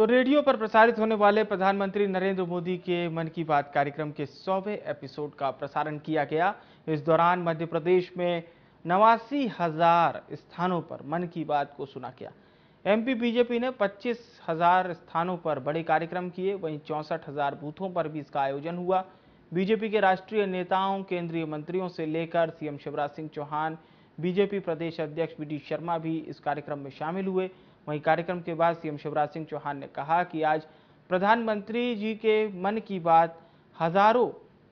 तो रेडियो पर प्रसारित होने वाले प्रधानमंत्री नरेंद्र मोदी के मन की बात कार्यक्रम के सौवे एपिसोड का प्रसारण किया गया इस दौरान मध्य प्रदेश में नवासी हजार स्थानों पर मन की बात को सुना गया एमपी बीजेपी ने पच्चीस हजार स्थानों पर बड़े कार्यक्रम किए वहीं चौंसठ हजार बूथों पर भी इसका आयोजन हुआ बीजेपी के राष्ट्रीय नेताओं केंद्रीय मंत्रियों से लेकर सीएम शिवराज सिंह चौहान बीजेपी प्रदेश अध्यक्ष बी डी शर्मा भी इस कार्यक्रम में शामिल हुए वहीं कार्यक्रम के बाद सीएम शिवराज सिंह चौहान ने कहा कि आज प्रधानमंत्री जी के मन की बात हजारों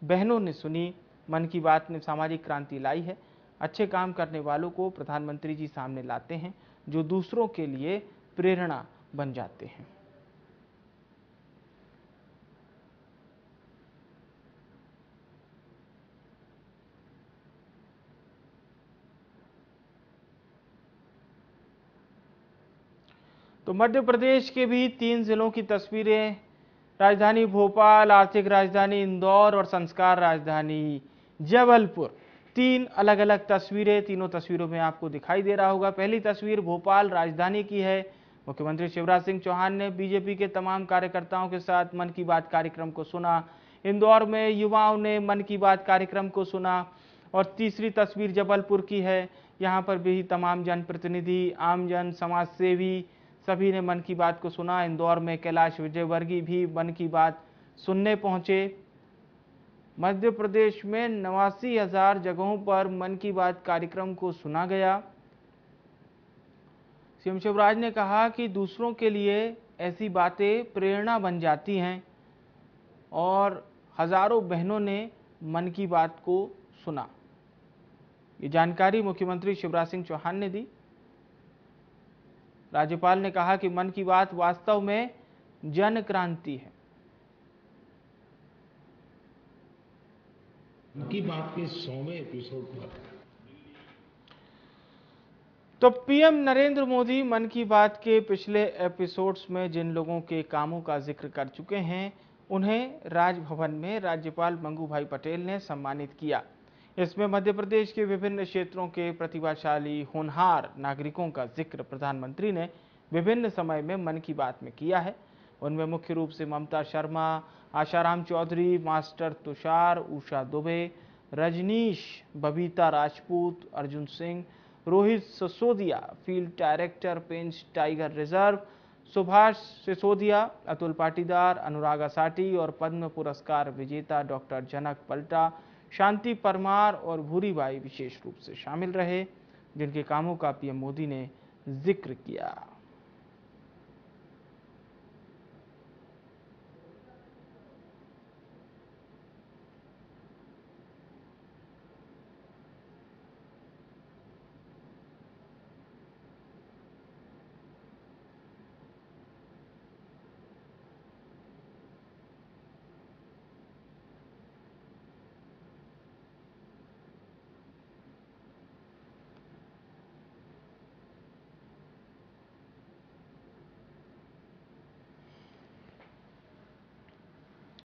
बहनों ने सुनी मन की बात ने सामाजिक क्रांति लाई है अच्छे काम करने वालों को प्रधानमंत्री जी सामने लाते हैं जो दूसरों के लिए प्रेरणा बन जाते हैं तो मध्य प्रदेश के भी तीन जिलों की तस्वीरें राजधानी भोपाल आर्थिक राजधानी इंदौर और संस्कार राजधानी जबलपुर तीन अलग अलग तस्वीरें तीनों तस्वीरों में आपको दिखाई दे रहा होगा पहली तस्वीर भोपाल राजधानी की है मुख्यमंत्री शिवराज सिंह चौहान ने बीजेपी के तमाम कार्यकर्ताओं के साथ मन की बात कार्यक्रम को सुना इंदौर में युवाओं ने मन की बात कार्यक्रम को सुना और तीसरी तस्वीर जबलपुर की है यहाँ पर भी तमाम जनप्रतिनिधि आमजन समाजसेवी सभी ने मन की बात को सुना इंदौर में कैलाश विजयवर्गीय भी मन की बात सुनने पहुंचे मध्य प्रदेश में नवासी हजार जगहों पर मन की बात कार्यक्रम को सुना गया सीएम शिवराज ने कहा कि दूसरों के लिए ऐसी बातें प्रेरणा बन जाती हैं और हजारों बहनों ने मन की बात को सुना ये जानकारी मुख्यमंत्री शिवराज सिंह चौहान ने दी राज्यपाल ने कहा कि मन की बात वास्तव में जन क्रांति है मन की बात के सौवें एपिसोड पर तो पीएम नरेंद्र मोदी मन की बात के पिछले एपिसोड्स में जिन लोगों के कामों का जिक्र कर चुके हैं उन्हें राजभवन में राज्यपाल मंगू भाई पटेल ने सम्मानित किया इसमें मध्य प्रदेश के विभिन्न क्षेत्रों के प्रतिभाशाली होनहार नागरिकों का जिक्र प्रधानमंत्री ने विभिन्न समय में मन की बात में किया है उनमें मुख्य रूप से Mamta Sharma Asharam Chaudhary master Tushar Usha Dubey Rajnish Babita Rajput Arjun Singh Rohit Sasodia field director Pench tiger reserve Subhash Sisodia Atul Patidar Anuraga Sati और पद्म पुरस्कार विजेता डॉक्टर जनक पलटा शांति परमार और भूरी बाई विशेष रूप से शामिल रहे जिनके कामों का पीएम मोदी ने जिक्र किया